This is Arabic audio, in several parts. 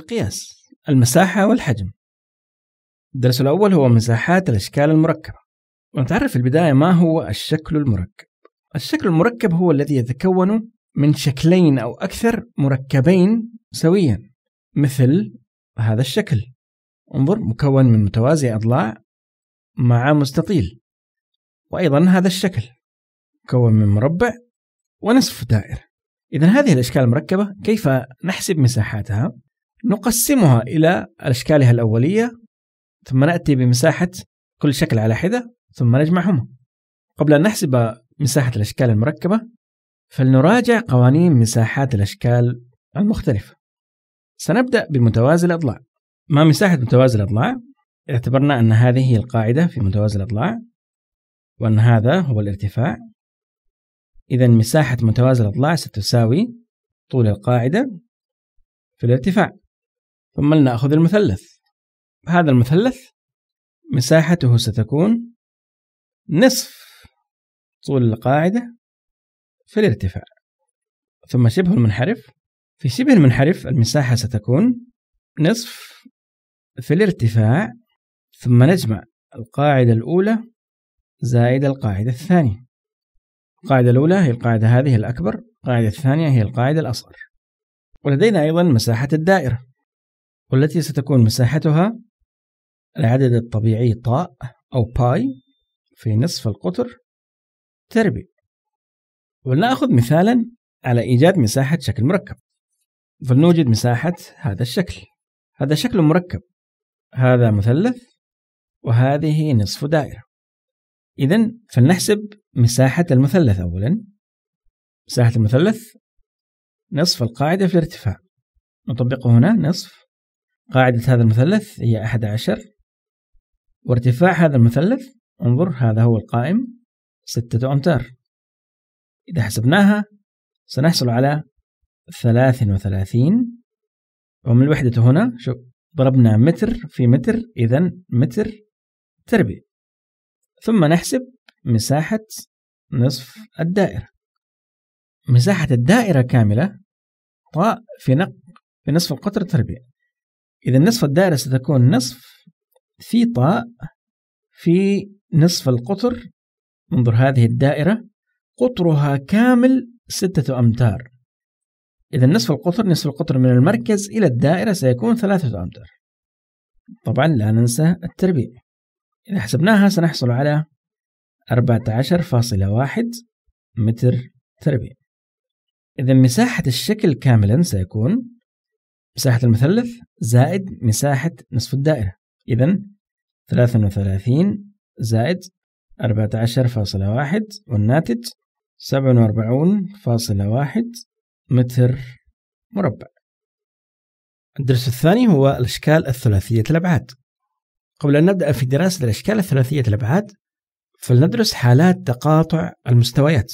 القياس المساحة والحجم الدرس الأول هو مساحات الأشكال المركبة ونتعرف في البداية ما هو الشكل المركب الشكل المركب هو الذي يتكون من شكلين أو أكثر مركبين سويا مثل هذا الشكل انظر مكون من متوازي أضلاع مع مستطيل وأيضا هذا الشكل مكون من مربع ونصف دائرة إذا هذه الأشكال المركبة كيف نحسب مساحاتها؟ نقسمها إلى أشكالها الأولية ثم نأتي بمساحة كل شكل على حدة ثم نجمعهما قبل أن نحسب مساحة الأشكال المركبة فلنراجع قوانين مساحات الأشكال المختلفة سنبدأ بمتوازي الأضلاع ما مساحة متوازي الأضلاع؟ اعتبرنا أن هذه هي القاعدة في متوازي الأضلاع وأن هذا هو الارتفاع إذا مساحة متوازي الأضلاع ستساوي طول القاعدة في الارتفاع ثم لنأخذ المثلث هذا المثلث مساحته ستكون نصف طول القاعدة في الارتفاع ثم شبه المنحرف في شبه المنحرف المساحة ستكون نصف في الارتفاع ثم نجمع القاعدة الأولى زائد القاعدة الثانية القاعدة الأولى هي القاعدة هذه الأكبر القاعدة الثانية هي القاعدة الأصغر ولدينا أيضا مساحة الدائرة والتي ستكون مساحتها العدد الطبيعي طاء أو باي في نصف القطر تربيع ولنأخذ مثالا على إيجاد مساحة شكل مركب فلنوجد مساحة هذا الشكل هذا شكل مركب هذا مثلث وهذه نصف دائرة إذا فلنحسب مساحة المثلث أولا مساحة المثلث نصف القاعدة في الارتفاع نطبقه هنا نصف قاعدة هذا المثلث هي أحد عشر وارتفاع هذا المثلث انظر هذا هو القائم ستة أمتار إذا حسبناها سنحصل على ثلاث وثلاثين ومن الوحدة هنا شوف ضربنا متر في متر إذا متر تربيع ثم نحسب مساحة نصف الدائرة مساحة الدائرة كاملة طاء في نق في نصف القطر التربيع إذا نصف الدائرة ستكون نصف ثيتا في نصف القطر انظر هذه الدائرة قطرها كامل ستة أمتار إذا نصف القطر نصف القطر من المركز إلى الدائرة سيكون ثلاثة أمتار طبعا لا ننسى التربيع إذا حسبناها سنحصل على أربعة عشر فاصلة واحد متر تربيع إذا مساحة الشكل كاملا سيكون مساحة المثلث زائد مساحة نصف الدائرة إذا وثلاثين زائد أربعة عشر فاصلة واحد والناتج سبعة وأربعون فاصلة واحد متر مربع الدرس الثاني هو الأشكال الثلاثية الأبعاد قبل أن نبدأ في دراسة الأشكال الثلاثية الأبعاد فلندرس حالات تقاطع المستويات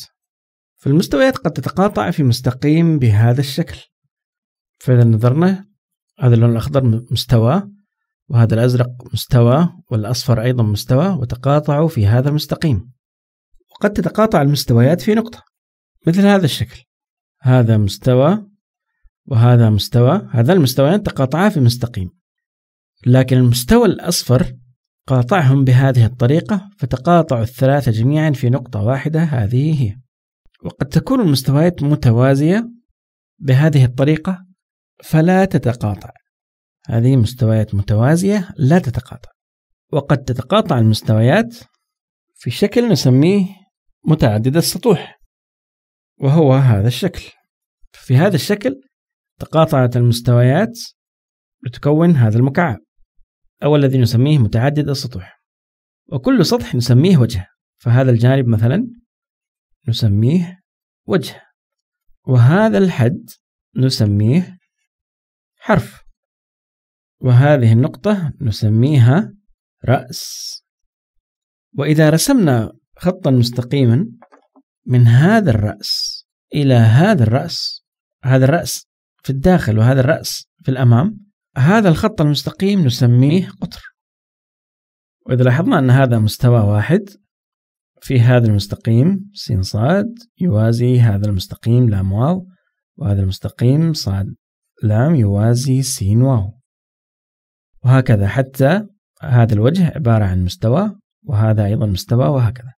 فالمستويات قد تتقاطع في مستقيم بهذا الشكل فإذا نظرنا هذا اللون الأخضر مستوى وهذا الأزرق مستوى والأصفر أيضا مستوى وتقاطعوا في هذا المستقيم وقد تتقاطع المستويات في نقطة مثل هذا الشكل هذا مستوى وهذا مستوى هذا المستويان تقاطعا في مستقيم لكن المستوى الأصفر قاطعهم بهذه الطريقة فتقاطعوا الثلاثة جميعا في نقطة واحدة هذه هي وقد تكون المستويات متوازية بهذه الطريقة فلا تتقاطع هذه مستويات متوازية لا تتقاطع وقد تتقاطع المستويات في شكل نسميه متعدد السطوح وهو هذا الشكل في هذا الشكل تقاطعت المستويات لتكون هذا المكعب أو الذي نسميه متعدد السطوح وكل سطح نسميه وجه فهذا الجانب مثلا نسميه وجه وهذا الحد نسميه حرف وهذه النقطة نسميها رأس وإذا رسمنا خطا مستقيما من هذا الرأس إلى هذا الرأس هذا الرأس في الداخل وهذا الرأس في الأمام هذا الخط المستقيم نسميه قطر وإذا لاحظنا أن هذا مستوى واحد في هذا المستقيم س صاد يوازي هذا المستقيم لام واو وهذا المستقيم صاد لام يوازي س واو وهكذا حتى هذا الوجه عبارة عن مستوى وهذا أيضا مستوى وهكذا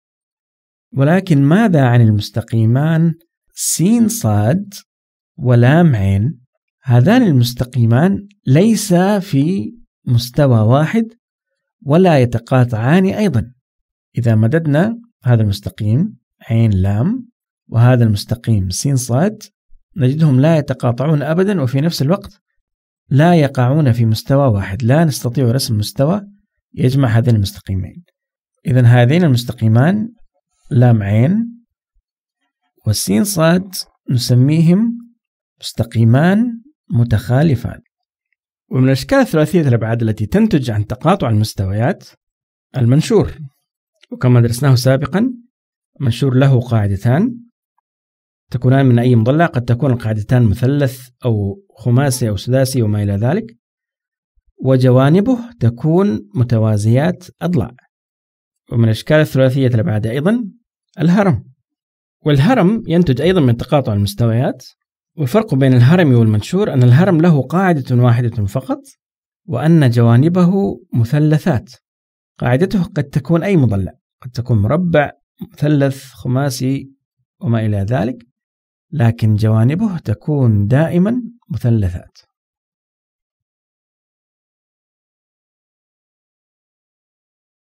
ولكن ماذا عن المستقيمان س صاد ولام عين هذان المستقيمان ليس في مستوى واحد ولا يتقاطعان أيضا إذا مددنا هذا المستقيم عين لام وهذا المستقيم س صاد نجدهم لا يتقاطعون أبدا وفي نفس الوقت لا يقعون في مستوى واحد لا نستطيع رسم مستوى يجمع هذين المستقيمين إذا هذين المستقيمان لام عين والسين صاد نسميهم مستقيمان متخالفان ومن الأشكال ثلاثية الأبعاد التي تنتج عن تقاطع المستويات المنشور وكما درسناه سابقا منشور له قاعدتان تكونان من أي مضلع قد تكون القاعدتان مثلث أو خماسي أو سداسي وما إلى ذلك وجوانبه تكون متوازيات أضلاع ومن أشكال ثلاثية الأبعاد أيضا الهرم والهرم ينتج أيضا من تقاطع المستويات والفرق بين الهرم والمنشور أن الهرم له قاعدة واحدة فقط وأن جوانبه مثلثات قاعدته قد تكون أي مضلع قد تكون مربع مثلث خماسي وما إلى ذلك لكن جوانبه تكون دائما مثلثات